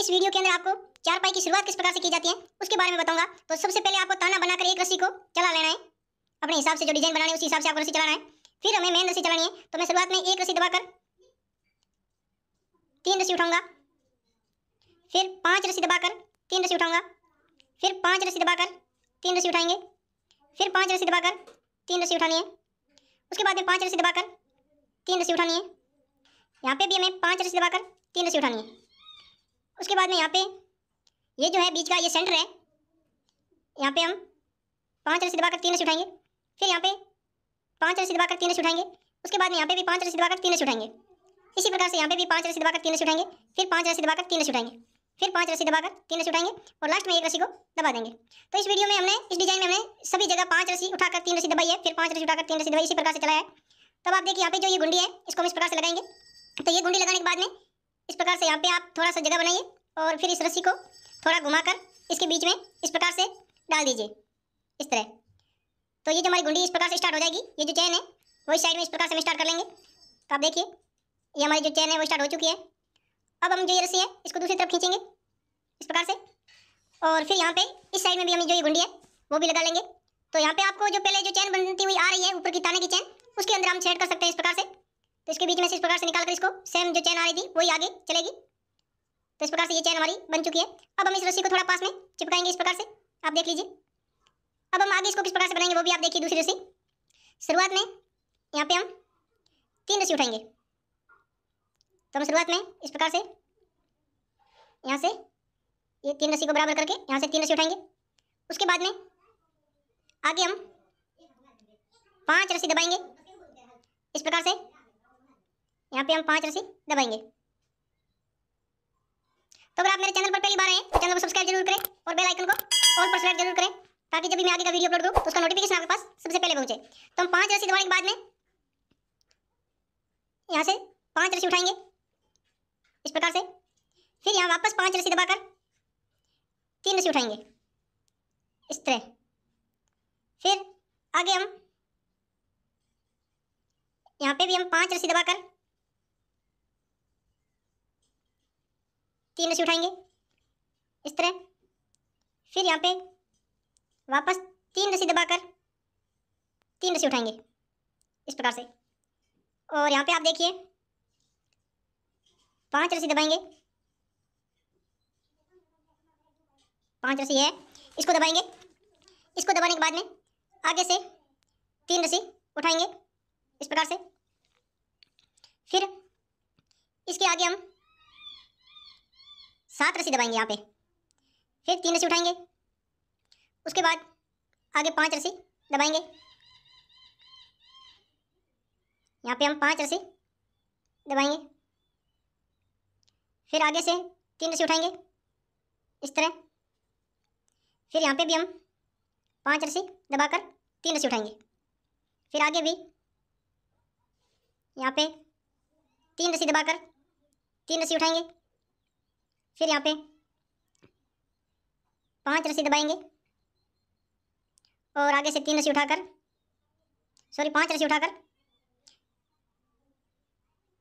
इस वीडियो के अंदर आपको चार पाई की शुरुआत किस प्रकार से की जाती है उसके बारे में बताऊंगा तो सबसे पहले आपको ताना बनाकर एक रस्सी को चला लेना है अपने हिसाब से जो डिजाइन बनानी है उसी हिसाब से आपको रस्सी चलाना है फिर हमें मेन रस्सी चलानी है तो मैं शुरुआत में एक रस्सी दबाकर तीन रस्सी उठाऊंगा फिर पांच रस्सी दबाकर तीन रस्सी उठाऊंगा फिर पांच रस्सी दबाकर तीन रस्सी उठाएंगे फिर पांच रस्सी दबाकर तीन रस्सी उठानी है उसके बाद में पांच रस्सी दबाकर तीन रस्सी उठानी है यहाँ पे भी हमें पांच रस्सी दबाकर तीन रस्सी उठानी है उसके बाद में यहाँ पे ये जो है बीच का ये सेंटर है यहाँ पे हम पाँच रस्सी दबाकर तीन रस्सी उठाएंगे फिर यहाँ पे पाँच रस्सी दबाकर तीन रस्सी उठाएंगे उसके बाद में यहाँ पे भी पाँच रस्सी दबाकर तीन रस्सी उठाएंगे इसी प्रकार से यहाँ पे भी पाँच रस्सी दबाकर तीन रस्सी उठाएंगे फिर पाँच रस्सी दबाकर तीन रस्सी उठाएंगे फिर पाँच रस्सी दबाकर तीन रस्सी उठाएंगे और लास्ट में एक रस्सी को दबा देंगे तो इस वीडियो में हमने इस डिजाइन में हमने सभी जगह पाँच रस्सी उठाकर तीन रस्सी दबाई है फिर पाँच रस्सी उठाकर तीन रस्सी दबाई इसी प्रकार से चलाया है तब आप देखिए यहाँ पे जो ये गुंडी है इसको हम इस प्रकार से लगाएंगे तो ये गुंडी लगाने के बाद में प्रकार से यहाँ पे आप थोड़ा सा जगह बनाइए और फिर इस रस्सी को थोड़ा घुमाकर इसके बीच में इस प्रकार से डाल दीजिए इस तरह तो ये जो हमारी गुंडी इस प्रकार से स्टार्ट हो जाएगी ये जो चैन है वो इस साइड में इस प्रकार से हम स्टार्ट कर लेंगे तो आप देखिए ये हमारी जो चैन है वो स्टार्ट हो चुकी है अब हम जो ये रस्सी है इसको दूसरी तरफ खींचेंगे इस प्रकार से और फिर यहाँ पे इस साइड में भी हमें जो ये गुंडी है वो भी लगा लेंगे तो यहाँ पे आपको जो पहले जो चैन बनती हुई आ रही है ऊपर की ताने की चैन उसके अंदर हम छेड़ कर सकते हैं इस प्रकार से तो इसके बीच में से इस प्रकार से निकाल कर इसको सेम जो चैन आ रही थी वही आगे चलेगी तो इस प्रकार से ये चैन हमारी बन चुकी है अब हम इस रस्सी को थोड़ा पास में चिपकाएंगे इस प्रकार से आप देख लीजिए अब हम आगे इसको किस प्रकार से बनाएंगे वो भी आप देखिए दूसरी रस्सी शुरुआत में यहाँ पे हम तीन रस्सी उठाएंगे तो हम शुरुआत में इस प्रकार से यहाँ से ये तीन रस्सी को बराबर करके यहाँ से तीन रस्सी उठाएंगे उसके बाद में आगे हम पांच रस्सी दबाएंगे इस प्रकार से यहाँ पे हम पांच रस्सी दबाएंगे तो अगर आप मेरे चैनल पर पहली बार आए तो चैनल को सब्सक्राइब जरूर करें और बेल आइकन को ऑल पर सेलेक्ट जरूर करें ताकि जब भी मैं आगे का वीडियो अपलोड करूँ तो उसका नोटिफिकेशन आपके पास सबसे पहले पहुंचे तो हम पांच रस्सी दबाने के बाद में यहाँ से पांच रस्सी उठाएंगे इस प्रकार से फिर यहाँ वापस पाँच रस्सी दबाकर तीन रस्सी उठाएंगे इस तरह फिर आगे हम यहाँ पे भी हम पांच रस्सी दबाकर तीन रस्सी उठाएंगे इस तरह फिर यहाँ पे वापस तीन रस्सी दबाकर तीन रस्सी उठाएंगे इस प्रकार से और यहाँ पे आप देखिए पांच रस्सी दबाएंगे पांच रस्सी है इसको दबाएंगे इसको दबाने के बाद में आगे से तीन रस्सी उठाएंगे इस प्रकार से फिर इसके आगे हम सात रस्सी दबाएंगे यहाँ पे फिर तीन रस्सी उठाएंगे उसके बाद आगे पांच रस्सी दबाएंगे यहाँ पे हम पांच रस्सी दबाएंगे फिर आगे से तीन रस्सी उठाएंगे इस तरह फिर यहाँ पे भी हम पांच रस्सी दबाकर तीन रस्सी उठाएंगे फिर आगे भी यहाँ पे तीन रस्सी दबाकर तीन रस्सी उठाएंगे फिर यहाँ पे पांच रस्सी दबाएंगे और आगे से तीन रस्सी उठाकर सॉरी पांच रस्सी उठाकर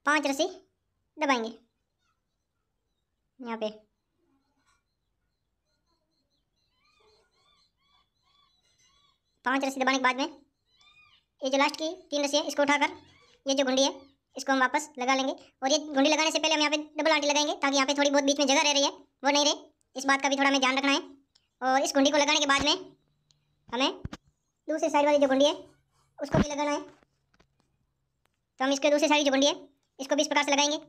पांच रस्सी दबाएंगे यहाँ पे पांच रस्सी दबाने के बाद में ये जो लास्ट की तीन रस्सी है इसको उठाकर ये जो घुंडी है इसको हम वापस लगा लेंगे और ये घुंडी लगाने से पहले हम यहाँ पे डबल आंटी लगाएंगे ताकि यहाँ पे थोड़ी बहुत बीच में जगह रह रही है वो नहीं रहे इस बात का भी थोड़ा हमें ध्यान रखना है और इस घुंडी को लगाने के बाद में हमें दूसरी साइड वाली जो घुंडी है उसको भी लगाना है तो हम इसके दूसरी साइड जो घुंडी है इसको भी इस प्रकार से लगाएंगे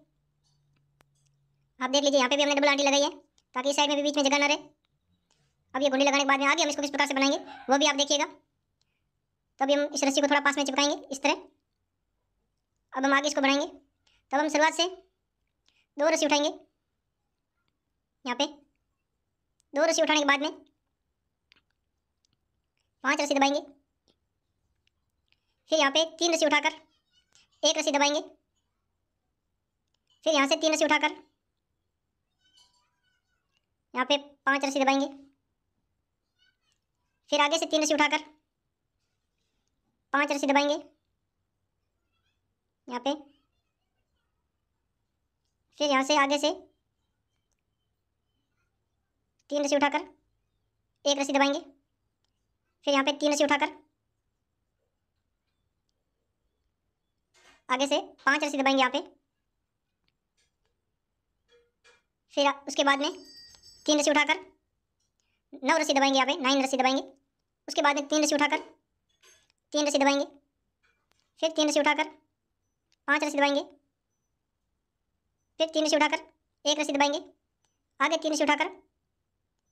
आप देख लीजिए यहाँ पे भी हमने डबल आंटी लगाई है ताकि इस साइड में भी बीच में जगह ना रहे अब ये घुंडी लगाने के बाद में आगे हम इसको किस प्रकार से बनाएंगे वो भी आप देखिएगा तो अभी हम इस रस्सी को थोड़ा पास में चिपकाएंगे इस तरह अब हम आगे इसको बढ़ाएंगे तब हम शुरुआत से दो रस्सी उठाएंगे यहाँ पे दो रस्सी उठाने के बाद में पांच रस्सी दबाएंगे फिर यहाँ पे तीन रस्सी उठाकर एक रस्सी दबाएंगे फिर यहाँ से तीन रस्सी उठाकर यहाँ पे पांच रस्सी दबाएंगे फिर आगे से तीन रस्सी उठाकर पांच रस्सी दबाएंगे यहाँ पे फिर यहाँ से आगे से तीन रस्सी उठाकर एक रस्सी दबाएंगे फिर यहाँ पे तीन रस्सी उठाकर आगे से पांच रस्सी दबाएंगे यहाँ पे फिर उसके बाद में तीन रस्सी उठाकर नौ रस्सी दबाएंगे यहाँ पे नाइन रस्सी दबाएंगे उसके बाद में तीन रस्सी उठाकर तीन रस्सी दबाएंगे फिर तीन रस्सी उठाकर पाँच रस्सी दबाएंगे फिर तीन रसी उठाकर एक रस्सी दबाएंगे आगे तीन रसी उठाकर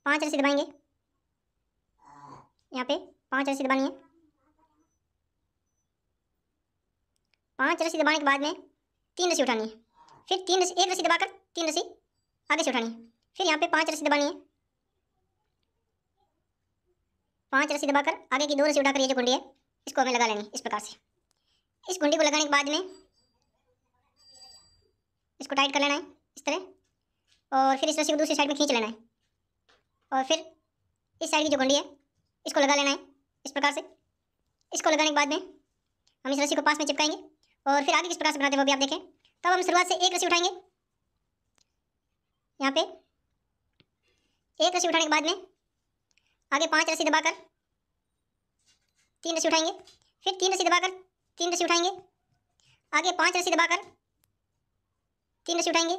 पाँच रस्सी दबाएंगे यहाँ पे पाँच रस्सी दबानी है पाँच रस्सी दबाने के बाद में तीन रस्सी उठानी है फिर तीन रस्सी एक रस्सी दबाकर तीन रस्सी आगे से उठानी है फिर यहाँ पे पाँच रस्सी दबानी है पाँच रस्सी दबाकर आगे की दो रसी उठाकर ये जो कुंडी है इसको हमें लगा लेनी इस प्रकार से इस कुंडी को लगाने के बाद में इसको टाइट कर लेना है इस तरह और फिर इस रस्सी को दूसरी साइड में खींच लेना है और फिर इस साइड की जो गंडी है इसको लगा लेना है इस प्रकार से इसको लगाने के बाद में हम इस रस्सी को पास में चिपकाएंगे और फिर आगे किस प्रकार से बनाते हैं वो भी आप देखें तब हम शुरुआत से एक रस्सी उठाएंगे यहाँ पे एक रस्सी उठाने के बाद में आगे पांच रस्सी दबाकर तीन रस्सी उठाएंगे फिर तीन रस्सी दबाकर तीन रस्सी उठाएंगे आगे पांच रस्सी दबाकर तीन रस्सी उठाएंगे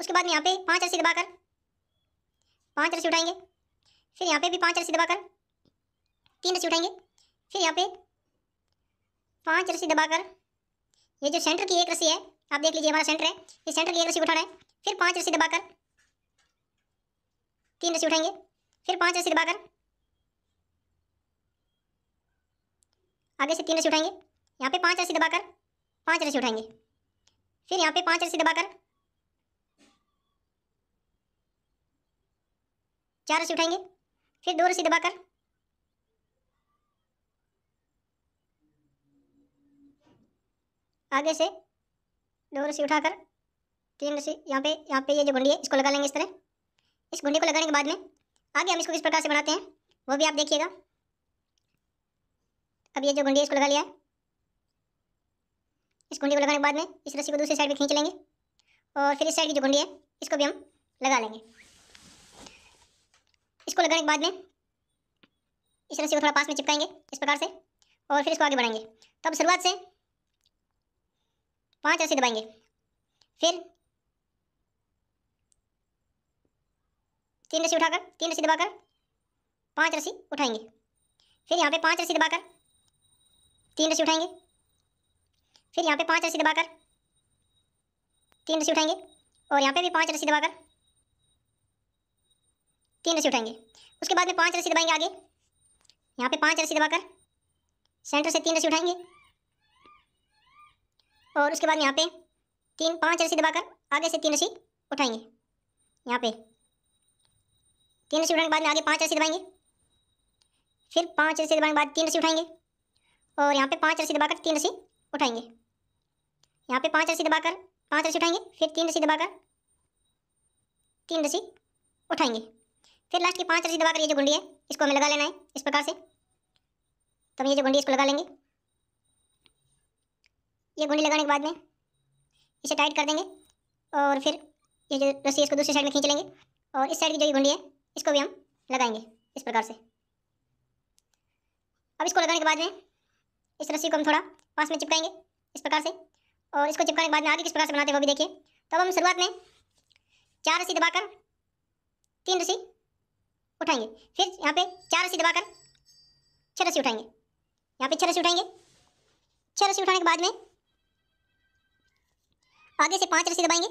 उसके बाद में यहाँ पे पांच रस्सी दबाकर पांच रस्सी उठाएंगे फिर यहाँ पे भी पांच रस्सी दबाकर तीन रस्सी उठाएंगे फिर यहाँ पे पांच रस्सी दबाकर ये जो सेंटर की एक रस्सी है आप देख लीजिए हमारा सेंटर है ये सेंटर की एक रस्सी उठाना है फिर पांच रस्सी दबाकर तीन रस्सी उठाएंगे फिर पांच रस्सी दबाकर आगे से तीन रस्सी उठाएंगे यहाँ पे पांच रस्सी दबाकर पांच रस्सी उठाएंगे फिर यहाँ पे पांच रस्सी दबाकर चार रस्सी उठाएंगे फिर दो रस्सी दबाकर आगे से दो रस्सी उठाकर तीन रस्सी यहाँ पे यहाँ पे ये जो घुंडी है इसको लगा लेंगे इस तरह इस घुंडी को लगाने के बाद में आगे हम इसको किस प्रकार से बनाते हैं वो भी आप देखिएगा अब ये जो घुंडी है इसको लगा लिया है इस कुंडी को लगाने के बाद में इस रस्सी को दूसरी साइड पर खींच लेंगे और फिर इस साइड की जो कुंडी है इसको भी हम लगा लेंगे इसको लगाने के बाद में इस रस्सी को थोड़ा पास में चिपकाएंगे इस प्रकार से और फिर इसको आगे बढ़ाएंगे तो शुरुआत से पांच रस्सी दबाएंगे फिर तीन रस्सी उठाकर तीन रस्सी दबाकर पांच रस्सी उठाएंगे फिर यहाँ पे पांच रस्सी दबाकर तीन रस्सी उठाएंगे फिर यहाँ पे पांच रस्सी दबाकर तीन रस्सी उठाएंगे और यहाँ पे भी पांच रस्सी दबाकर तीन रस्सी उठाएंगे उसके बाद में पांच रस्सी दबाएंगे आगे यहाँ पे पांच रस्सी दबाकर सेंटर से तीन रस्सी उठाएंगे और उसके बाद यहाँ पे तीन पांच रस्सी दबाकर आगे से तीन रस्सी उठाएंगे यहाँ पे तीन रस्सी उठाने के बाद में आगे पांच रस्सी दबाएंगे फिर पांच रस्सी दबाने के बाद तीन रस्सी उठाएंगे और यहाँ पे पांच रस्सी दबाकर तीन रस्सी उठाएंगे यहाँ पे पांच रस्सी दबाकर पांच रस्सी उठाएंगे फिर तीन रस्सी दबाकर तीन रस्सी उठाएंगे फिर लास्ट की पांच रस्सी दबाकर ये जो गुंडी है इसको हमें लगा लेना है इस प्रकार से तो हम ये जो गुंडी इसको लगा लेंगे ये गुंडी लगाने के बाद में इसे टाइट कर देंगे और फिर ये जो रस्सी इसको दूसरी साइड में खींच लेंगे और इस साइड की जो ये गुंडी है इसको भी हम लगाएंगे इस प्रकार से अब इसको लगाने के बाद में इस रस्सी को हम थोड़ा पास में चिपकाएंगे इस प्रकार से और इसको चिपकाने के बाद में आगे किस प्रकार से बनाते हैं वो भी देखिए तब तो अब हम शुरुआत में चार रस्सी दबाकर तीन रस्सी उठाएंगे फिर यहाँ पे चार रस्सी दबाकर छः रस्सी उठाएंगे यहाँ पे छः रस्सी उठाएंगे छः रस्सी उठाने के बाद में आगे से पांच रस्सी दबाएंगे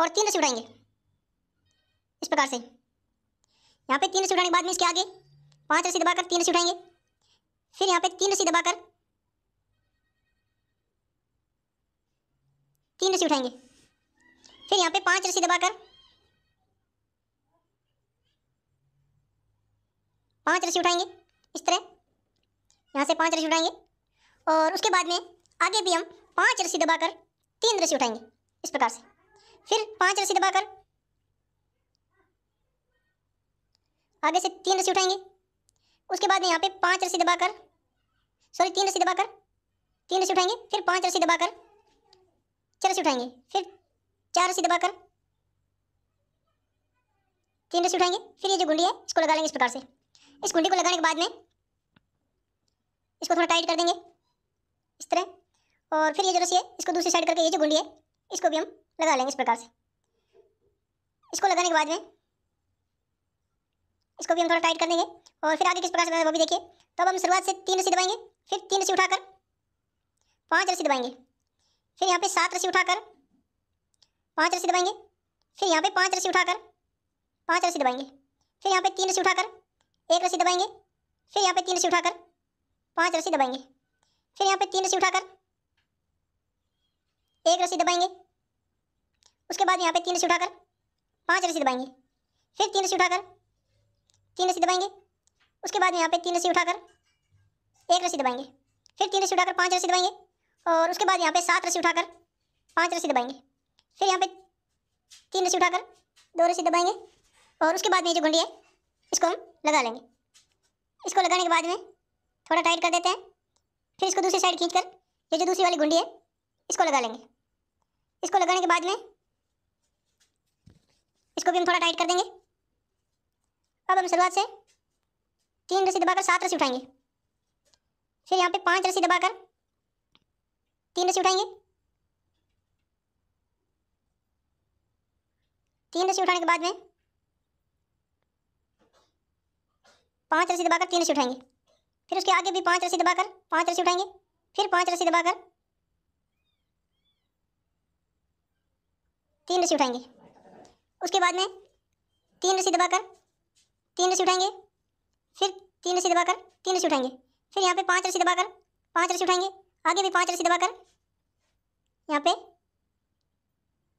और तीन रस्सी उठाएंगे इस प्रकार से यहाँ पे तीन रस्सी उठाने के बाद में इसके आगे पांच रस्सी दबाकर तीन रस्सी उठाएंगे फिर यहाँ पे तीन रस्सी दबाकर तीन रस्सी उठाएंगे फिर यहाँ पे पांच रस्सी दबाकर पांच रस्सी उठाएंगे इस तरह यहाँ से पांच रस्सी उठाएंगे और उसके बाद में आगे भी हम पांच रस्सी दबाकर तीन रस्सी उठाएंगे इस प्रकार से फिर पांच रस्सी दबाकर आगे से तीन रस्सी उठाएंगे उसके बाद में यहाँ पे पांच रस्सी दबाकर सॉरी तीन रस्सी दबाकर तीन रस्सी उठाएंगे फिर पांच रस्सी दबाकर चार रस्सी उठाएंगे फिर चार रस्सी दबाकर तीन रस्सी उठाएंगे फिर ये जो गुंडी है इसको लगा लेंगे इस प्रकार से इस गुंडी को लगाने के बाद में इसको थोड़ा टाइट कर देंगे इस तरह और फिर ये जो रस्सी है इसको दूसरी साइड करके ये जो गुंडी है इसको भी हम लगा लेंगे इस प्रकार से इसको लगाने के बाद में इसको भी हम थोड़ा टाइट कर देंगे और फिर आगे किस प्रकार से वो भी देखिए तो अब हम शुरुआत से तीन रस्सी दबाएंगे फिर तीन रस्सी उठाकर पांच रस्सी दबाएंगे फिर यहाँ पे सात रस्सी उठाकर पाँच रस्सी दबाएंगे फिर यहाँ पे पाँच रस्सी उठाकर पाँच रस्सी दबाएंगे फिर यहाँ पे तीन रस्सी उठाकर एक रस्सी दबाएंगे फिर यहाँ पे तीन रस्सी उठाकर पाँच रस्सी दबाएंगे फिर यहाँ पे तीन रस्सी उठाकर एक रस्सी दबाएंगे उसके बाद यहाँ पे तीन रस्सी उठाकर पाँच रस्सी दबाएंगे फिर तीन रस्सी उठाकर तीन रस्सी दबाएंगे उसके बाद यहाँ पे तीन रस्सी उठाकर एक रस्सी दबाएंगे फिर तीन रस्सी उठाकर पाँच रस्सी दबाएंगे और उसके बाद यहाँ पे सात रस्सी उठाकर पांच रस्सी दबाएंगे फिर यहाँ पे तीन रस्सी उठाकर दो रस्सी दबाएंगे और उसके बाद में जो घुंडी है इसको हम लगा लेंगे इसको लगाने के बाद में थोड़ा टाइट कर देते हैं फिर इसको दूसरी साइड खींच कर ये जो दूसरी वाली घुंडी है इसको लगा लेंगे इसको लगाने के बाद में इसको भी हम थोड़ा टाइट कर देंगे अब हम शुरुआत से तीन रस्सी दबाकर सात रस्सी उठाएंगे फिर यहाँ पे पांच रस्सी दबाकर तीन रस्सी उठाएंगे तीन रस्सी उठाने के बाद में पांच रस्सी दबाकर तीन रस्सी उठाएंगे फिर उसके आगे भी पांच रस्सी दबाकर पांच रस्सी उठाएंगे फिर पांच रस्सी दबाकर तीन रस्सी उठाएंगे उसके बाद में तीन रस्सी दबाकर तीन रस्सी उठाएंगे फिर तीन रस्सी दबाकर तीन रस्सी उठाएंगे फिर यहाँ पे पांच रस्सी दबाकर पांच रस्सी उठाएंगे आगे भी पाँच रस्सी दबाकर यहाँ पे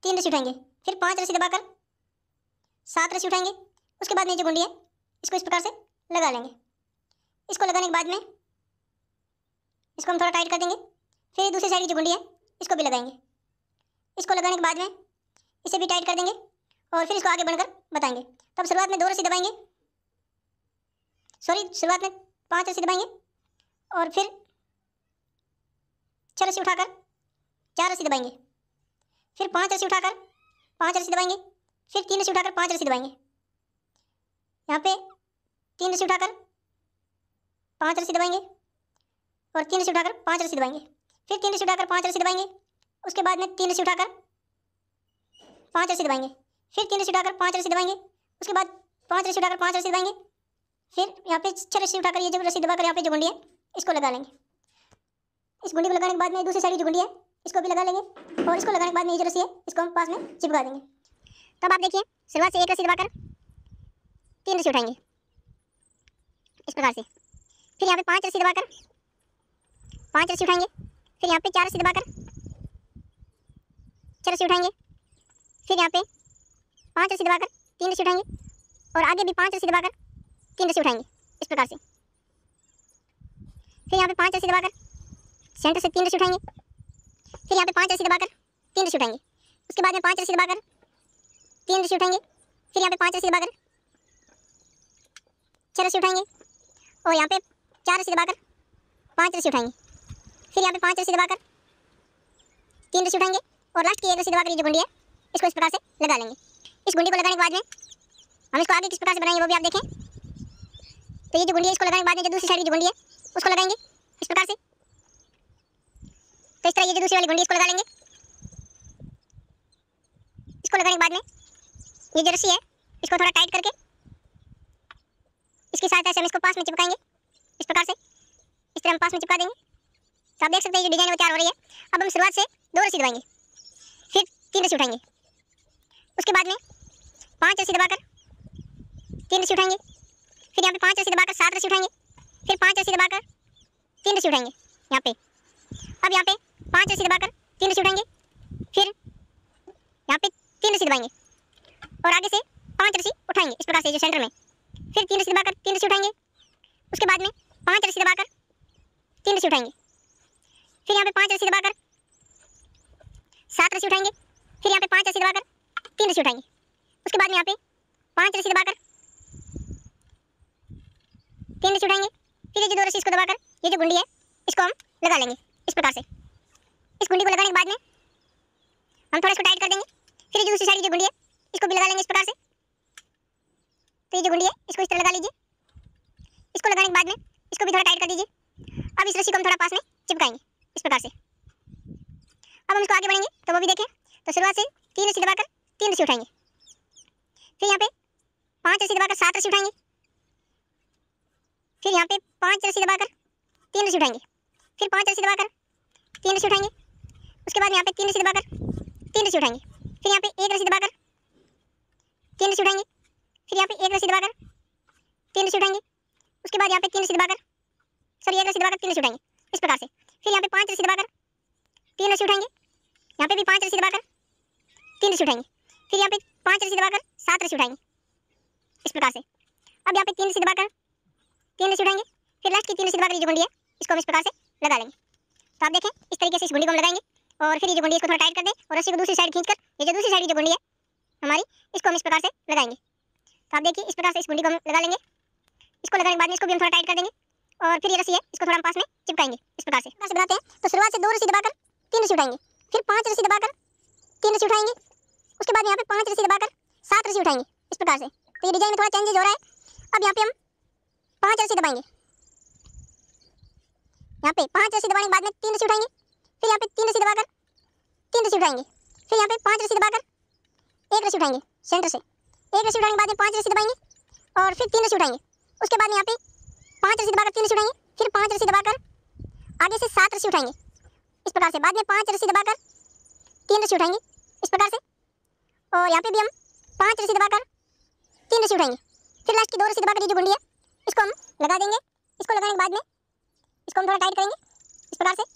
तीन रस्सी उठाएंगे फिर पाँच रस्सी दबाकर सात रस्सी उठाएंगे उसके बाद में जो गुंडी है इसको इस प्रकार से लगा लेंगे इसको लगाने के बाद में इसको हम थोड़ा टाइट कर देंगे फिर दूसरी साइड की जो गुंडी है इसको भी लगाएंगे इसको लगाने के बाद में इसे भी टाइट कर देंगे और फिर इसको आगे बढ़कर बताएंगे तब तो शुरुआत में दो रस्सी दबाएंगे सॉरी शुरुआत में पाँच रस्सी दबाएंगे और फिर छः रस्सी उठाकर चार रस्सी दबाएंगे फिर पाँच रस्सी उठाकर पाँच रस्सी दबाएंगे फिर तीन रस्सी उठाकर पाँच रस्सी दबाएंगे यहाँ पे तीन रस्सी उठाकर पाँच रस्सी दबाएंगे और तीन रस्सी उठाकर पाँच रस्सी दबाएंगे फिर तीन रस्सी उठाकर पाँच रस्सी दबाएंगे उसके बाद में तीन रस्सी उठाकर पाँच रस्सी दबाएंगे फिर तीन रस्सी उठाकर पाँच रस्सी दबाएंगे उसके बाद पाँच रस्सी उठाकर पाँच रस्सी दबाएंगे फिर यहाँ पे छः रस्सी उठाकर ये जो रस्सी दबाकर यहाँ पे जो गुंडी है इसको लगा लेंगे इस गुंडी को लगाने के बाद में दूसरी साइड की जो गुंडी है इसको भी लगा लेंगे और इसको लगाने के बाद में ये जो रस्सी है इसको हम पास में चिपका देंगे तब आप देखिए शुरुआत से एक रस्सी दबाकर तीन रस्सी उठाएंगे इस प्रकार से फिर यहाँ पे पाँच रस्सी दबाकर पाँच रस्सी उठाएंगे फिर यहाँ पे चार रस्सी दबाकर छः रस्सी उठाएंगे फिर यहाँ पे पाँच रस्सी दबाकर तीन रस्सी उठाएंगे और आगे भी पाँच रस्सी दबाकर तीन रस्सी उठाएंगे इस प्रकार से फिर यहाँ पे पाँच रस्सी दबाकर सेंटर से तीन रस्सी उठाएंगे फिर यहाँ पे पांच रस्सी दबाकर तीन रस्सी उठाएंगे उसके बाद में पांच रस्सी दबाकर तीन रस्सी उठाएंगे फिर यहाँ पे पांच रस्सी दबाकर छः रस्सी उठाएंगे और यहाँ पे चार रस्सी दबाकर पाँच रस्सी उठाएंगे फिर यहाँ पे पाँच रस्सी दबाकर तीन रस्सी उठाएंगे और लास्ट की एक रस्सी दबाकर ये जो गुंडी है इसको इस प्रकार से लगा लेंगे इस गुंडी को लगाने के बाद में हम इसको आगे किस प्रकार से बनाएंगे वो भी आप देखें तो ये जो गुंडी है इसको लगाने के बाद में जो दूसरी साइड की जो गुंडी है उसको लगाएंगे इस प्रकार से तो इस तरह ये जो दूसरी वाली गुंडी इसको लगा लेंगे इसको लगाने के बाद में ये जो रस्सी है इसको थोड़ा टाइट करके इसकी सहायता से हम इसको पास में चिपकाएंगे इस प्रकार से इस तरह हम पास में चिपका देंगे तो आप देख सकते हैं जो डिज़ाइन वो तैयार हो रही है अब हम शुरुआत से दो रस्सी दबाएंगे फिर तीन रस्सी उठाएंगे उसके बाद में पाँच रस्सी दबाकर तीन रस्सी उठाएंगे फिर यहाँ पे पाँच रस्सी दबाकर सात रस्सी उठाएंगे फिर पाँच रस्सी दबाकर तीन रस्सी उठाएंगे यहाँ पे अब यहाँ पे पाँच रस्सी दबाकर तीन रस्सी उठाएंगे फिर यहाँ पे तीन रस्सी दबाएंगे और आगे से पाँच रस्सी उठाएंगे इस प्रकार से जो सेंटर में फिर तीन रस्सी दबाकर तीन रस्सी उठाएंगे उसके बाद में पाँच रस्सी दबाकर तीन रस्सी उठाएंगे फिर यहाँ पे पाँच रस्सी दबाकर सात रस्सी उठाएंगे फिर यहाँ पे पाँच रस्सी दबाकर तीन रस्सी उठाएंगे उसके बाद में यहाँ पे पाँच रस्सी दबाकर तीन रस्सी उठाएंगे फिर ये जो दो रस्सी इसको दबाकर ये जो गुंडी है इसको हम लगा लेंगे इस प्रकार से इस गुंडी को लगाने के बाद में हम थोड़ा इसको टाइट कर देंगे फिर जो दूसरी साइड जो गुंडी है इसको भी लगा लेंगे इस प्रकार से तो ये जो गुंडी है इसको इस तरह लगा लीजिए इसको लगाने के बाद में इसको भी थोड़ा टाइट कर दीजिए अब इस रस्सी को हम थोड़ा पास में चिपकाएंगे इस प्रकार से अब हम इसको आगे बढ़ेंगे तो वो भी देखें तो शुरुआत से तीन रस्सी दबाकर तीन रस्सी उठाएंगे फिर यहाँ पे पाँच रस्सी दबाकर सात रस्सी उठाएंगे फिर यहाँ पे पाँच रस्सी दबाकर तीन रस्सी उठाएंगे फिर पाँच रस्सी दबाकर तीन रस्सी उठाएंगे उसके बाद यहाँ पे तीन रस्सी दबाकर तीन रस्सी उठाएंगे फिर यहाँ पे एक रस्सी दबाकर तीन रस्सी उठाएंगे फिर यहाँ पे एक रस्सी दबाकर तीन रस्सी उठाएंगे उसके बाद यहाँ पे तीन रस्सी दबाकर सॉरी एक रस्सी दबाकर तीन रस्सी उठाएंगे इस प्रकार से फिर यहाँ पे पाँच रस्सी दबाकर तीन रस्सी उठाएंगे यहाँ पे भी पाँच रस्सी दबाकर तीन रस्सी उठाएंगे फिर यहाँ पे पाँच रस्सी दबाकर सात रस्सी उठाएंगे इस प्रकार से अब यहाँ पे तीन रस्सी दबाकर तीन रस्सी उठाएंगे फिर लास्ट की तीन रस्सी दबाकर जो गुंडी है इसको हम इस प्रकार से लगा लेंगे तो आप देखें इस तरीके से इस गुंडी को हम लगाएंगे और फिर ये जो गुंडी इसको थोड़ा टाइट कर दें और रस्सी को दूसरी साइड खींच कर ये जो दूसरी साइड की जो गुंडी है हमारी इसको हम इस प्रकार से लगाएंगे तो आप देखिए इस प्रकार से इस गुंडी को हम लगा लेंगे इसको लगाने के बाद इसको भी हम थोड़ा टाइट कर देंगे और फिर ये रस्सी है इसको थोड़ा पास में चिपकाएंगे इस प्रकार से प्रकार से बनाते हैं तो शुरुआत से दो रस्सी दबाकर तीन रस्सी उठाएंगे फिर पाँच रस्सी दबाकर तीन रस्सी उठाएंगे उसके बाद यहाँ पे पाँच रस्सी दबाकर सात रस्सी उठाएंगे इस प्रकार से तो ये डिजाइन में थोड़ा चेंजेज हो रहा है अब यहाँ पे हम पाँच रस्सी दबाएंगे यहाँ पे पाँच रस्सी दबाने के बाद में तीन रस्सी उठाएंगे फिर यहाँ पे तीन रस्सी दबाकर तीन रस्सी उठाएंगे फिर यहाँ पे पाँच रस्सी दबाकर एक रस्सी उठाएंगे सेंटर से एक रस्सी उठाने के बाद में पाँच रस्सी दबाएंगे और फिर तीन रस्सी उठाएंगे उसके बाद यहाँ पे पाँच रस्सी दबाकर तीन रस्सी उठाएंगे फिर पाँच रस्सी दबाकर आगे से सात रस्सी उठाएंगे इस प्रकार से बाद में पाँच रस्सी दबाकर तीन रस्सी उठाएंगे इस प्रकार से और यहाँ पे भी हम पाँच रस्सी दबाकर तीन रस्सी उठाएंगे फिर लास्ट की दो रस्सी दबाकर ये जो गुंडी है इसको हम लगा देंगे इसको लगाने के बाद में इसको हम थोड़ा टाइट करेंगे इस प्रकार से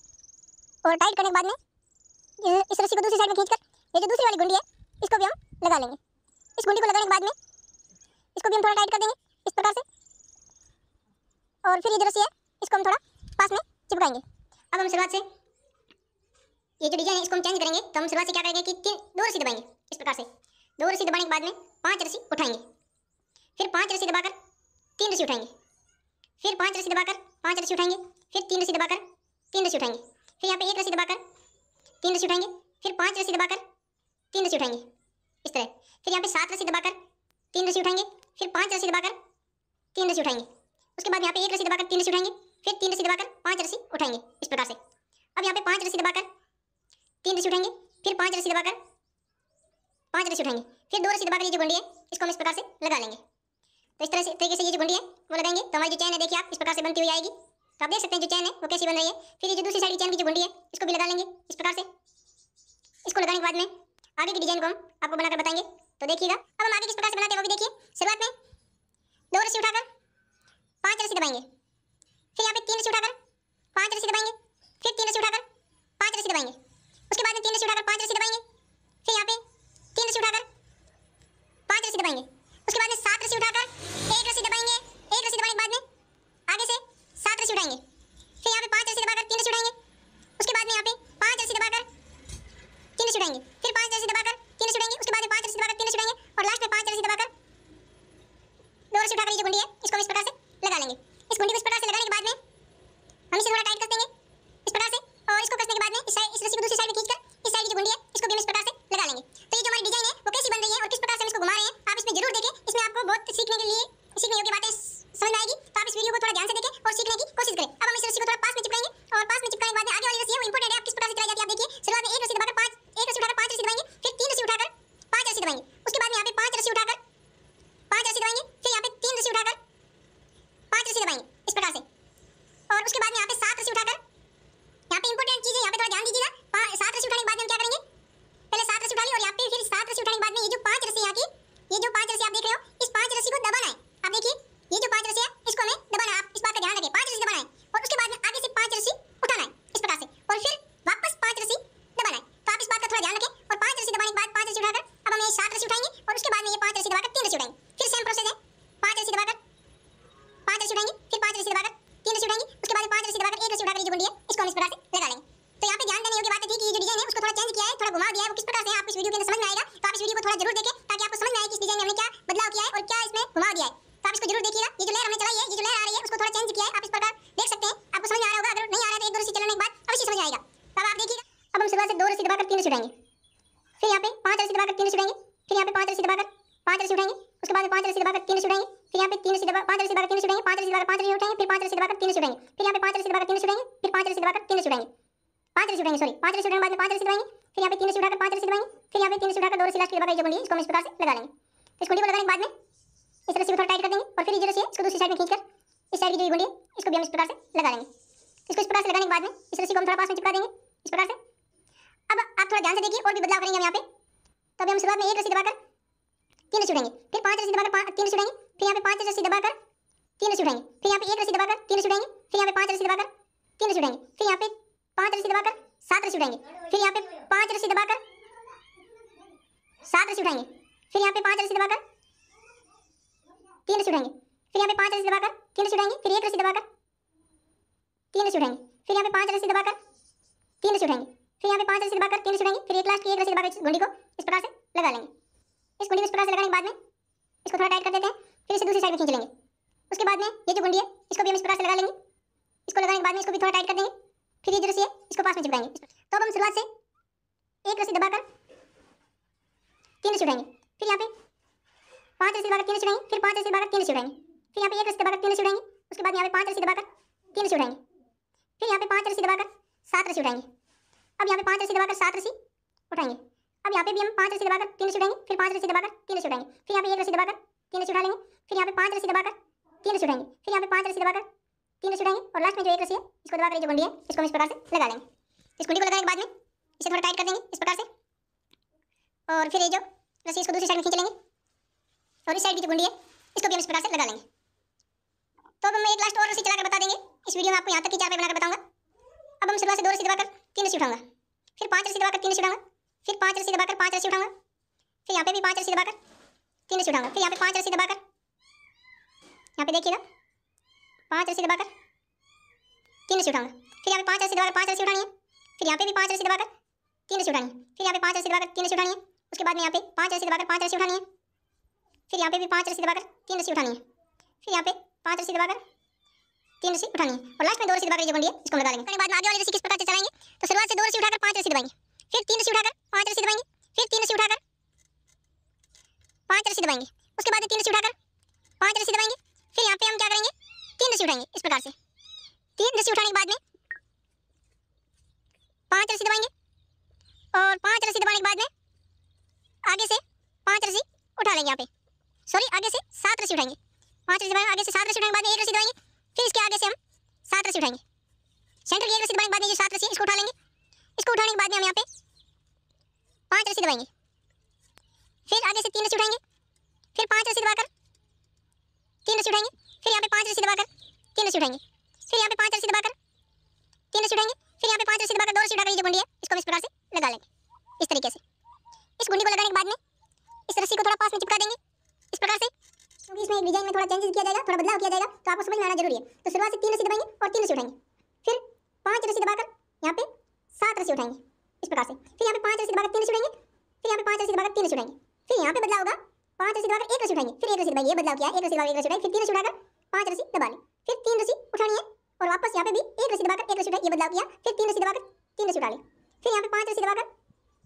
और टाइट करने के बाद में इस रस्सी को दूसरी साइड में खींच कर ये जो दूसरी वाली गुंडी है इसको भी हम लगा लेंगे इस गुंडी को लगाने के बाद में इसको भी हम थोड़ा टाइट कर देंगे इस प्रकार से और फिर ये जो रस्सी है इसको हम थोड़ा पास में चिपकाएंगे अब हम शुरुआत से ये जो डिजाइन है इसको हम चेंज करेंगे तो हम शुरुआत से क्या करेंगे कि तीन दो रस्सी दबाएंगे इस प्रकार से दो रस्सी दबाने के बाद में पाँच रस्सी उठाएंगे फिर पाँच रस्सी दबाकर तीन रस्सी उठाएंगे फिर पाँच रस्सी दबाकर पाँच रस्सी उठाएंगे फिर तीन रस्सी दबाकर तीन रस्सी उठाएंगे फिर यहाँ पे एक रस्सी दबाकर तीन रस्सी उठाएंगे फिर पांच रस्सी दबाकर तीन रस्सी उठाएंगे इस तरह फिर यहाँ पे सात रस्सी दबाकर तीन रस्सी उठाएंगे फिर पांच रस्सी दबाकर तीन रस्सी उठाएंगे उसके बाद यहाँ पे एक रस्सी दबाकर तीन रस्सी उठाएंगे फिर तीन रस्सी दबाकर पांच रस्सी उठाएंगे इस प्रकार से अब यहाँ पे पांच रस्सी दबाकर तीन रस्सी उठाएंगे फिर पांच रस्सी दबाकर पांच रस्सी उठाएंगे फिर दो रस्सी दबाकर ये जो गुंडी है इसको हम इस प्रकार से लगा लेंगे तो इस तरह से तरीके से ये जो गुंडी है वो लगाएंगे तो हमारी जो चैन है देखिए आप इस प्रकार से बनती हुई आएगी तो आप देख सकते हैं जो चैन है वो कैसी बन रही है फिर ये जो दूसरी साइड की चैन की जो घुंडी है इसको भी लगा लेंगे इस प्रकार से इसको लगाने के बाद में आगे की डिजाइन को हम आपको बनाकर बताएंगे तो देखिएगा अब हम आगे किस प्रकार से बनाते हैं वो भी देखिए शुरुआत में दो रस्सी उठाकर पाँच रस्सी दबाएंगे फिर यहाँ पे तीन रस्सी उठाकर पाँच रस्सी दबाएंगे फिर तीन रस्सी उठाकर पाँच रस्सी दबाएंगे उसके बाद में तीन रस्सी उठाकर पाँच रस्सी दबाएंगे फिर यहाँ पे तीन रस्सी उठाकर पाँच रस्सी दबाएंगे उसके बाद में सात रस्सी उठाकर एक रस्सी दबाएंगे एक रस्सी ऐसे उठाएंगे फिर यहाँ पे पाँच ऐसे दबाकर तीन ऐसे उठाएंगे उसके बाद में यहाँ पे पाँच ऐसे दबाकर तीन ऐसे उठाएंगे फिर पाँच ऐसे दबाकर तीन ऐसे उठाएंगे उसके बाद में पाँच ऐसे दबाकर तीन ऐसे उठाएंगे और लास्ट में पाँच ऐसे दबाकर दो ऐसे उठाकर जो गुंडी है इसको इस प्रकार से लगा लेंगे इस गुंडी को इस प्रकार से लगाने के बाद में हम इसे थोड़ा टाइट कर देंगे इस प्रकार से और इसको कसने के बाद में इस साइड इस रस्सी को दूसरी साइड में खींचकर इस साइड की जो गुंडी है इसको भी हम इस प्रकार से लगा लेंगे तो ये जो हमारी डिजाइन है वो कैसी बन रही है और किस प्रकार से हम इसको घुमा रहे हैं आप इसमें la de ruido उठाएंगे फिर यहाँ पे पांच रस्सी दबाकर सात रस्सी उठाएंगे फिर यहाँ पे पांच रस्सी दबाकर तीन रस्सी उठाएंगे फिर यहाँ पे पांच रस्सी दबाकर तीन रस्सी उठाएंगे फिर एक रस्सी दबाकर तीन रस्सी उठाएंगे फिर यहाँ पे पांच रस्सी दबाकर तीन रस्सी उठाएंगे फिर यहाँ पे पांच रस्सी दबाकर तीन रस्सी उठाएंगे फिर एक लास्ट की एक रस्सी दबाकर घुंडी को इस प्रकार से लगा लेंगे इस घुंडी को इस प्रकार से लगाने के बाद में इसको थोड़ा टाइट कर देते हैं फिर इसे दूसरी साइड में खींच लेंगे उसके बाद में ये जो घुंडी है इसको भी हम इस प्रकार से लगा लेंगे इसको लगाने के बाद में इसको भी थोड़ा टाइट कर देंगे फिर ये जो रस्सी है इसको पास में चिपकाएंगे तो अब हम शुरुआत से एक रस्सी दबाकर तीन रस्सी उठाएंगे फिर यहाँ पे पांच रस्सी दबाकर तीन रस्सी उठाएंगे फिर पांच रस्सी दबाकर तीन रस्सी उठाएंगे फिर यहाँ पे एक रस्सी दबाकर तीन रस्सी उठाएंगे उसके बाद यहाँ पे पांच रस्सी दबाकर तीन रस्सी उठाएंगे फिर यहाँ पे पांच रस्सी दबाकर सात रस्सी उठाएंगे अब यहाँ पे पांच रस्सी दबाकर सात रस्सी उठाएंगे अब यहाँ पे भी हम पांच रस्सी दबाकर तीन रस्सी उठाएंगे फिर पांच रस्सी दबाकर तीन रस्सी उठाएंगे फिर यहाँ पे एक रस्सी दबाकर तीन रस्सी उठा लेंगे फिर यहाँ पे पांच रस्सी दबाकर तीन रस्सी उठाएंगे फिर यहाँ पे पांच रस्सी दबाकर तीन रस्सी उठाएंगे और लास्ट में जो एक रस्सी है इसको दबाकर जो बंडी है इसको हम इस प्रकार से लगा लेंगे इस कुंडी को लगाने के बाद में इसे थोड़ा टाइट कर देंगे इस प्रकार से और फिर ये जो रस्सी इसको दूसरी साइड में खींच लेंगे और इस साइड की जो कुंडी है इसको भी हम इस प्रकार से लगा लेंगे तो अब हम एक लास्ट और रस्सी चलाकर बता देंगे इस वीडियो में आपको यहाँ तक की चार बनाकर बताऊंगा अब हम शुरुआत से दो रस्सी दबाकर तीन रस्सी उठाऊंगा फिर पाँच रस्सी दबाकर तीन रस्सी उठाऊंगा फिर पाँच रस्सी दबाकर पाँच रस्सी उठाऊंगा फिर यहाँ पे भी पाँच रस्सी दबाकर तीन रस्सी उठाऊंगा फिर यहाँ पे पाँच रस्सी दबाकर यहाँ पे देखिएगा पाँच रस्सी दबाकर तीन रस्सी उठाऊंगा फिर यहाँ पे पाँच रस्सी दबाकर पाँच रस्सी उठानी है फिर यहाँ पे भी पाँच रस्सी दबाकर तीन रस्सी उठानी है फिर यहाँ पे पाँच रस्सी दबाकर तीन रस्सी उठानी है उसके बाद में यहाँ पे पाँच रस्सी दबाकर पाँच रस्सी उठानी है फिर यहाँ पे भी पाँच रस्सी दबाकर तीन रस्सी उठानी है फिर यहाँ पे पाँच रस्सी दबाकर तीन रस्सी उठानी है और लास्ट में दो रस्सी दबाकर ये गुंडी है इसको लगा देंगे बाद आगे वाली रस्सी किस प्रकार से चलाएंगे तो शुरुआत से दो रस्सी उठाकर पाँच रस्सी दबाएंगे फिर तीन रस्सी उठाकर पाँच रस्सी दबाएंगे फिर तीन रस्सी उठाकर पाँच रस्सी दबाएंगे उसके बाद तीन रस्सी उठाकर पाँच रस्सी दबाएंगे फिर यहाँ पे हम क्या करेंगे तीन रस्सी उठाएंगे इस प्रकार से तीन रस्सी उठाने के बाद में पांच रस्सी दबाएंगे और पांच रस्सी दबाने के बाद में आगे से पांच रस्सी उठा लेंगे यहाँ पे सॉरी आगे से सात रस्सी उठाएंगे पांच रस्सी आगे से सात रस्सी उठाएंगे बाद में एक रस्सी दबाएंगे फिर इसके आगे से हम सात रस्सी उठाएंगे सेंटर की एक रस्सी दबाएंगे के बाद में जो सात रस्सी इसको उठा लेंगे इसको उठाने के बाद में हम यहाँ पे पाँच रस्सी दबाएंगे फिर आगे से तीन रस्सी उठाएंगे फिर पाँच रस्सी दबाकर तीन रस्सी उठाएंगे फिर यहाँ पे पाँच रस्सी दबाकर तीन रस्सी उठाएंगे फिर यहाँ पे पाँच रस्सी दबाकर तीन रस्सी उठाएंगे फिर यहाँ पे पांच रस्सी दबाकर दो रस्सी उठाकर ये जो गुंडी है इसको इस प्रकार से लगा लेंगे इस तरीके से इस गुंडी को लगाने के बाद में इस रस्सी को थोड़ा पास में चिपका देंगे इस प्रकार से क्योंकि इसमें डिजाइन में थोड़ा चेंजेस किया जाएगा थोड़ा बदलाव किया जाएगा तो आपको समझ में आना जरूरी है तो शुरुआत से तीन रस्सी दबाएंगे और तीन रस्सी उठाएंगे फिर पाँच रस्सी दबाकर यहाँ पे सात रस्सी उठाएंगे इस प्रकार से फिर यहाँ पे पाँच रस्सी दबाकर तीन रस्सी उठाएंगे फिर यहाँ पे पाँच रस्सी दबाकर तीन रस्सी उठाएंगे फिर यहाँ पे बदलाव होगा पाँच रस्सी दबाकर एक रस्सी उठाएंगे फिर एक रस्सी दबाइए बदलाव किया एक रस्सी दबाकर एक रस्सी उठाएंगे फिर तीन रस्सी उठाकर पाँच रस्सी दबा लें फिर तीन रस्सी उठानी है और वापस यहाँ पे भी एक रसी दबाकर एक रसी उठाई ये बदलाव किया फिर तीन रसी दबाकर तीन रसी उठा ली फिर यहाँ पे पांच रसी दबाकर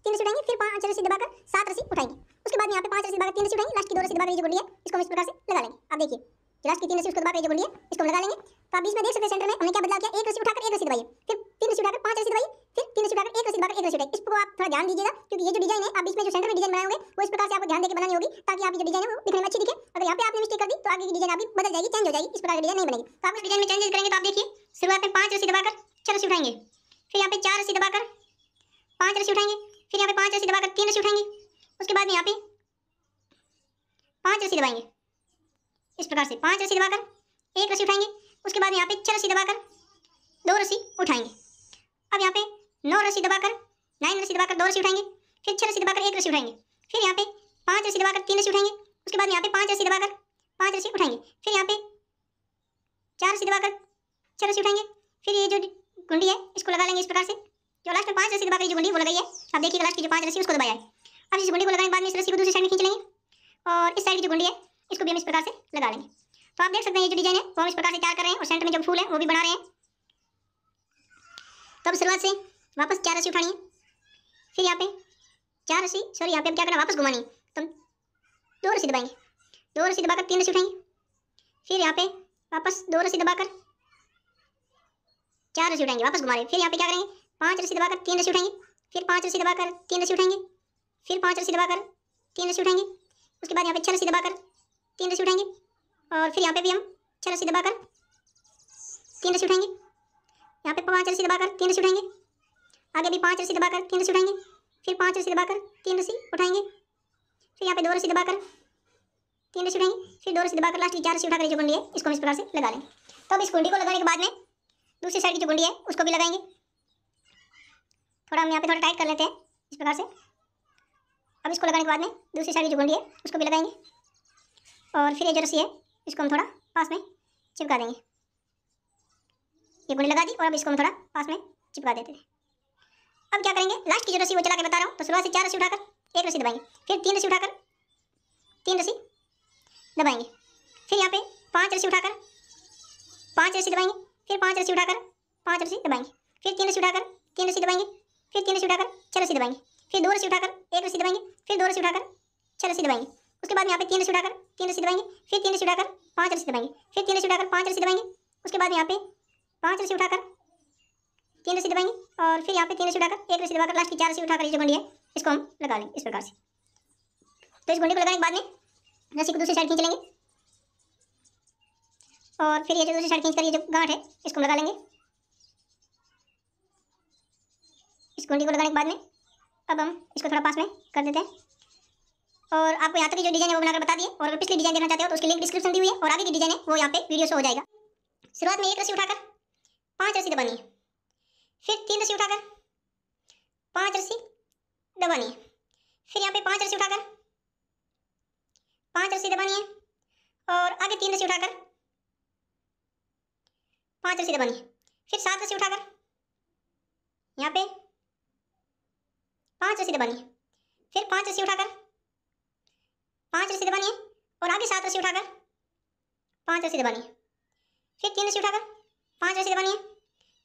तीन रसी उठाएंगे फिर पांच रसी दबाकर सात रसी उठाएंगे उसके बाद यहाँ पे पांच रसी दबाकर तीन रसी उठाएंगे लास्ट की दो रसी दबाकर ये जो बोली है इसको हम इस प्रकार से लगा लेंगे आप देखिए लास्ट की तीन रस्सी उसको दबा के जो बोलिए इसको लगा लेंगे तो आप बीच में देख सकते हैं सेंटर में हमने क्या बदलाव किया एक रस्सी उठाकर एक रस्सी दबाइए फिर तीन रस्सी उठाकर पांच रस्सी दबाइए फिर तीन रस्सी उठाकर एक रस्सी दबाकर एक रस्सी उठाइए इसको आप थोड़ा ध्यान दीजिएगा क्योंकि ये जो डिजाइन है आप बीच में जो सेंटर में डिजाइन बनाओगे वो इस प्रकार से आपको ध्यान देकर बनानी होगी ताकि आपकी जो डिजाइन है वो दिखने में अच्छी दिखे अगर यहाँ पे आपने मिस्टेक कर दी तो आगे की डिजाइन अभी बदल जाएगी चेंज हो जाएगी इस प्रकार की डिजाइन नहीं बनेगी तो आप डिजाइन में चेंजेस करेंगे तो आप देखिए शुरुआत में पांच रस्सी दबाकर छह रस्सी उठाएंगे फिर यहाँ पे चार रस्सी दबाकर पांच रस्सी उठाएंगे फिर यहाँ पे पांच रस्सी दबाकर तीन रस्सी उठाएंगे उसके बाद में यहाँ पे पांच रस्सी दबाएंगे इस प्रकार से पांच रस्सी दबाकर एक रस्सी उठाएंगे उसके बाद यहाँ पे छह रस्सी दबाकर दो रस्सी उठाएंगे अब यहाँ पे नौ रस्सी दबाकर नाइन रस्सी दबाकर दो रस्सी उठाएंगे फिर छह रस्सी दबाकर एक रस्सी उठाएंगे फिर यहाँ पे पांच रस्सी दबाकर तीन रस्सी उठाएंगे उसके बाद यहाँ पे पांच रस्सी दबाकर पांच रस्सी उठाएंगे फिर यहाँ पे चार रस्सी दबाकर छह रस्सी उठाएंगे फिर ये जो गुंडी है इसको लगा लेंगे इस प्रकार से जो लास्ट में पांच रस्सी दबाकर जो गुंडी वो लगाई है आप देखिए लास्ट की जो पांच रस्सी उसको दबाया है अब इस गुंडी को लगाने बाद में इस रस्सी को दूसरी साइड में खींच लेंगे और इस साइड की जो गुंडी है इसको भी हम इस प्रकार से लगा लेंगे तो आप देख सकते हैं ये जो डिजाइन है वो हम इस प्रकार से तैयार कर रहे हैं और सेंटर में जो फूल है वो भी बना रहे हैं तो अब शुरुआत से वापस चार रस्सी उठानी है फिर यहाँ पे चार रस्सी सॉरी यहाँ पे हम क्या करना वापस घुमानी है तो हम दो रस्सी दबाएंगे दो रस्सी दबाकर तीन रस्सी उठाएंगे फिर यहाँ पे वापस दो रस्सी दबाकर चार रस्सी उठाएंगे वापस घुमा रहे फिर यहाँ पे क्या करेंगे पाँच रस्सी दबाकर तीन रस्सी उठाएंगे फिर पाँच रस्सी दबाकर तीन रस्सी उठाएंगे फिर पाँच रस्सी दबाकर तीन रस्सी उठाएंगे उसके बाद यहाँ पे छह रस्सी दबाकर तीन रस्सी उठाएंगे और फिर यहाँ पे भी हम छः रस्सी दबाकर तीन रस्सी उठाएंगे यहाँ पे पाँच रस्सी दबाकर तीन रस्सी उठाएंगे आगे भी पाँच रस्सी दबाकर तीन रस्सी उठाएंगे फिर पाँच रस्सी दबाकर तीन रस्सी उठाएंगे फिर यहाँ पे दो रस्सी दबाकर तीन रस्सी उठाएंगे फिर दो रस्सी दबाकर लास्ट चार रस्सी उठाकर जो गुंडी है इसको हम इस प्रकार से लगा लेंगे तो अब इस गुंडी को लगाने के बाद में दूसरी साइड की जो गुंडी है उसको भी लगाएंगे थोड़ा हम यहाँ पे थोड़ा टाइट कर लेते हैं इस प्रकार से अब इसको लगाने के बाद में दूसरी साइड की जो गुंडी है उसको भी लगाएंगे और फिर ये जो रस्सी है इसको हम थोड़ा पास में चिपका देंगे ये गुड़ी लगा दी और अब इसको हम थोड़ा पास में चिपका देते थे अब क्या करेंगे लास्ट की जो रस्सी वो चला के बता रहा हूँ तो शुरुआत से चार रस्सी उठाकर एक रस्सी दबाएंगे फिर तीन रस्सी उठाकर तीन रस्सी दबाएंगे फिर यहाँ पे पाँच रस्सी उठाकर पाँच रस्सी दबाएंगे फिर पाँच रस्सी उठाकर पाँच रस्सी दबाएंगे फिर तीन रस्सी उठाकर तीन रस्सी दबाएंगे फिर तीन रस्सी उठाकर छः रस्सी दबाएंगे फिर दो रस्सी उठाकर एक रस्सी दबाएंगे फिर दो रस्सी उठाकर छः रस्सी दबाएंगे उसके बाद यहाँ पे तीन रस्सी उठाकर तीन रस्सी दबाएंगे फिर तीन रस्सी उठाकर पाँच रस्सी दबाएंगे फिर तीन रस्सी उठाकर पाँच रस्सी दबाएंगे उसके बाद यहाँ पे पाँच रस्सी उठाकर तीन रस्सी दबाएंगे और फिर यहाँ पे तीन रस्सी उठाकर एक रस्सी दबाकर लास्ट की चार रसी उठाकर जो गुंडी है इसको हम लगा लेंगे इस प्रकार से तो इस गुंडी को लगाने के बाद में रस्सी को दूसरी साइड खींच लेंगे और फिर ये जो दूसरी साइड खींच कर ये जो गांठ है इसको हम लगा लेंगे इस गुंडी को लगाने के बाद में अब हम इसको थोड़ा पास में कर देते हैं और आपको यहाँ तक जो डिजाइन है वो बनाकर बता दिए और अगर पिछली डिजाइन देखना चाहते हो तो उसकी लिंक डिस्क्रिप्शन दी हुई है और आगे की डिजाइन है वो यहाँ पे वीडियो से हो जाएगा शुरुआत में एक रस्सी उठाकर पाँच रस्सी दबानी है फिर तीन रस्सी उठाकर पाँच रस्सी दबानी है फिर यहाँ पे पाँच रस्सी उठाकर पाँच रस्सी दबानी है और आगे तीन रस्सी उठाकर पाँच रस्सी दबानी है फिर सात रस्सी उठाकर यहाँ पे पाँच रस्सी दबानी है फिर पाँच रस्सी उठाकर उठाकर पाँच ऐसी दबानी है फिर तीन ऐसी उठाकर पाँच ऐसी दबानी है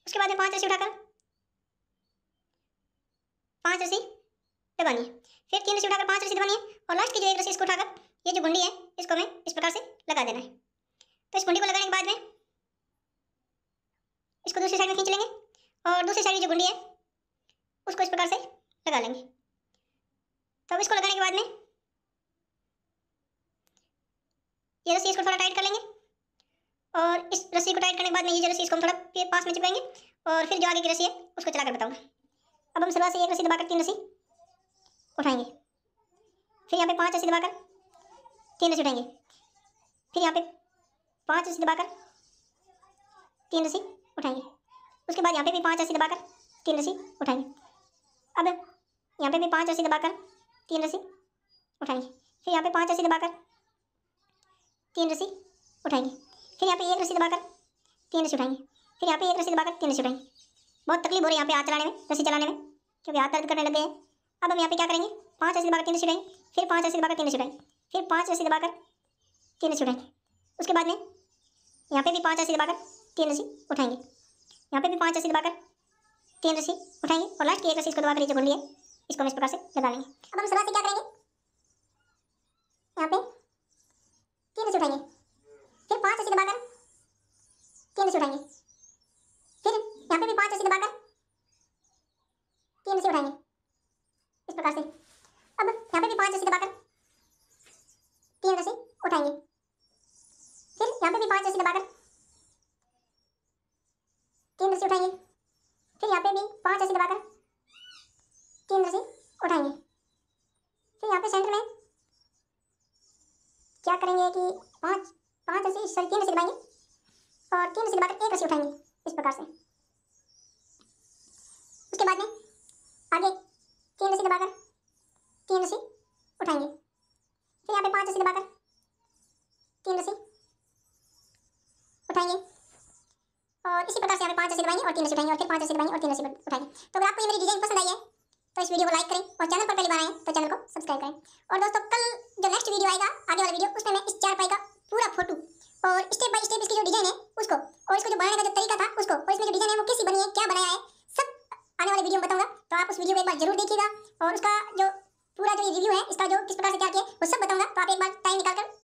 उसके बाद में पाँच ऐसी उठाकर पाँच ऐसी दबानी है फिर तीन ऐसी उठाकर पाँच ऐसी दबानी है और लास्ट की जो एक रस्सी इसको उठाकर ये जो गुंडी है इसको हमें इस प्रकार से लगा देना है तो इस गुंडी को लगाने के बाद में इसको दूसरी साइड में खींच लेंगे और दूसरी साइड की जो गुंडी है उसको इस प्रकार से लगा लेंगे तो अब इसको लगाने के बाद में ये रस्सी इसको थोड़ा टाइट कर लेंगे और इस रस्सी को टाइट करने के बाद में ये रस्सी इसको हम थोड़ा पास में चिपकाएंगे और फिर जो आगे की रस्सी है उसको चला कर बताऊँगा अब हम सलवार से एक रस्सी दबाकर तीन रस्सी उठाएंगे फिर यहाँ पे पाँच रस्सी दबाकर तीन रस्सी उठाएंगे फिर यहाँ पे पाँच रस्सी दबाकर तीन रस्सी उठाएंगे उसके बाद यहाँ पे भी पाँच रस्सी दबाकर तीन रस्सी उठाएंगे अब यहाँ पे भी पाँच रस्सी दबाकर तीन रस्सी उठाएंगे फिर यहाँ पे पाँच रस्सी दबाकर तीन रस्सी उठाएंगे फिर यहाँ पे एक रस्सी दबाकर तीन रस्सी उठाएंगे फिर यहाँ पे एक रस्सी दबाकर तीन रस्सी उठाएंगे बहुत तकलीफ हो रही है यहाँ पे हाथ चलाने में रस्सी चलाने में क्योंकि हाथ दर्द करने लग गए हैं अब हम यहाँ पे क्या करेंगे पाँच रस्सी दबाकर तीन रस्सी उठाएंगे फिर पाँच रस्सी दबाकर तीन रस्सी उठाएंगे फिर पाँच रस्सी दबाकर तीन रस्सी उठाएंगे उसके बाद में यहाँ पे भी पाँच रस्सी दबाकर तीन रस्सी उठाएंगे यहाँ पे भी पाँच रस्सी दबाकर तीन रस्सी उठाएंगे और लास्ट की एक रस्सी इसको दबाकर नीचे घूम लिए इसको हम इस प्रकार से लगा लेंगे अब हम सुबह से क्या करेंगे यहाँ पे तीन से उठाएंगे फिर पाँच रस्सी दबाकर तीन से उठाएंगे फिर यहाँ पे भी पाँच रस्सी दबाकर तीन रस्सी उठाएंगे इस प्रकार से अब यहाँ पे भी पाँच रस्सी दबाकर तीन रस्सी उठाएंगे फिर यहाँ पे भी पाँच रस्सी दबाकर तीन रस्सी उठाएंगे फिर यहाँ पे भी पाँच रस्सी दबाकर तीन रस्सी उठाएंगे फिर यहाँ पे सेंटर में क्या करेंगे कि पाँच पाँच रस्सी सॉरी तीन रस्सी दबाएंगे और तीन रस्सी दबाकर एक रस्सी उठाएंगे इस प्रकार से उसके बाद में आगे तीन रस्सी दबाकर तीन रस्सी उठाएंगे फिर यहाँ पे पाँच रस्सी दबाकर तीन रस्सी उठाएंगे और इसी प्रकार से यहाँ पे पाँच रस्सी दबाएंगे और तीन रस्सी उठाएंगे और फिर पाँच रस्सी दबाएंगे और तीन रस्सी उठाएंगे तो अगर आपको ये मेरी डिजाइन पसंद आई है तो इस वीडियो को लाइक करें और चैनल पर पहली बार आए तो चैनल को सब्सक्राइब करें और दोस्तों कल जो नेक्स्ट वीडियो आएगा आगे वाला वीडियो उसमें मैं इस चार पाई का पूरा फोटो और स्टेप बाय स्टेप इसकी जो डिजाइन है उसको और इसको जो बनाने का जो तरीका था उसको और इसमें जो डिजाइन है वो कैसी बनी है क्या बनाया है सब आने वाले वीडियो में बताऊंगा तो आप उस वीडियो को एक बार जरूर देखिएगा और उसका जो पूरा जो रिव्यू है इसका जो किस प्रकार से क्या किया वो सब बताऊंगा तो आप एक बार टाइम निकाल कर